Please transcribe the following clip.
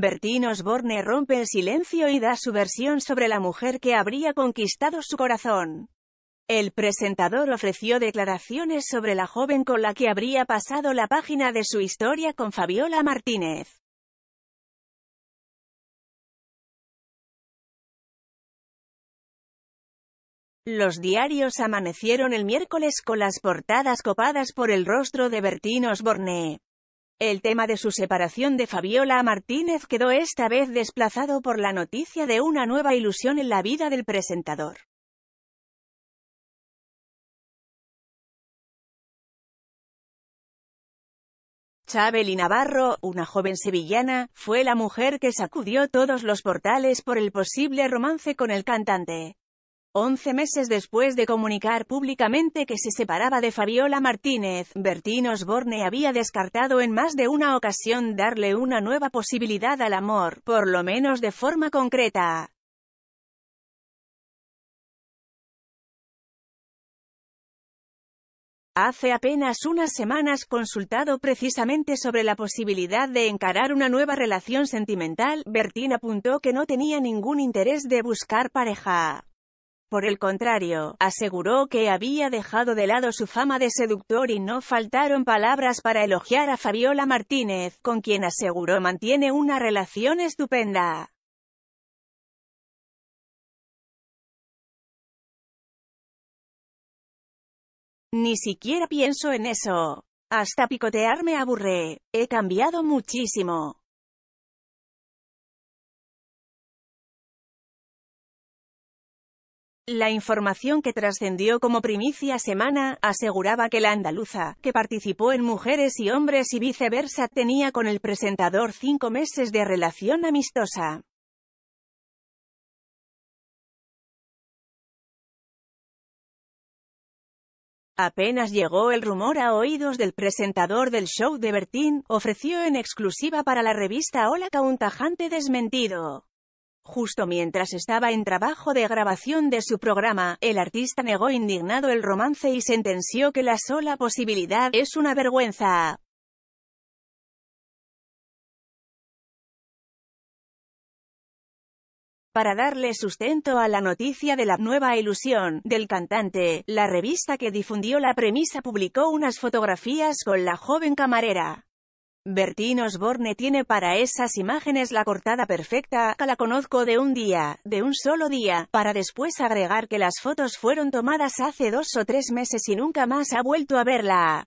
Bertín Osborne rompe el silencio y da su versión sobre la mujer que habría conquistado su corazón. El presentador ofreció declaraciones sobre la joven con la que habría pasado la página de su historia con Fabiola Martínez. Los diarios amanecieron el miércoles con las portadas copadas por el rostro de Bertín Osborne. El tema de su separación de Fabiola Martínez quedó esta vez desplazado por la noticia de una nueva ilusión en la vida del presentador. Chabeli Navarro, una joven sevillana, fue la mujer que sacudió todos los portales por el posible romance con el cantante. Once meses después de comunicar públicamente que se separaba de Fabiola Martínez, Bertín Osborne había descartado en más de una ocasión darle una nueva posibilidad al amor, por lo menos de forma concreta. Hace apenas unas semanas consultado precisamente sobre la posibilidad de encarar una nueva relación sentimental, Bertín apuntó que no tenía ningún interés de buscar pareja. Por el contrario, aseguró que había dejado de lado su fama de seductor y no faltaron palabras para elogiar a Fabiola Martínez, con quien aseguró mantiene una relación estupenda. Ni siquiera pienso en eso. Hasta picotearme aburré. He cambiado muchísimo. La información que trascendió como primicia semana, aseguraba que la andaluza, que participó en Mujeres y Hombres y viceversa, tenía con el presentador cinco meses de relación amistosa. Apenas llegó el rumor a oídos del presentador del show de Bertín, ofreció en exclusiva para la revista Hola un tajante desmentido. Justo mientras estaba en trabajo de grabación de su programa, el artista negó indignado el romance y sentenció que la sola posibilidad es una vergüenza. Para darle sustento a la noticia de la nueva ilusión del cantante, la revista que difundió la premisa publicó unas fotografías con la joven camarera. Bertín Osborne tiene para esas imágenes la cortada perfecta, la conozco de un día, de un solo día, para después agregar que las fotos fueron tomadas hace dos o tres meses y nunca más ha vuelto a verla.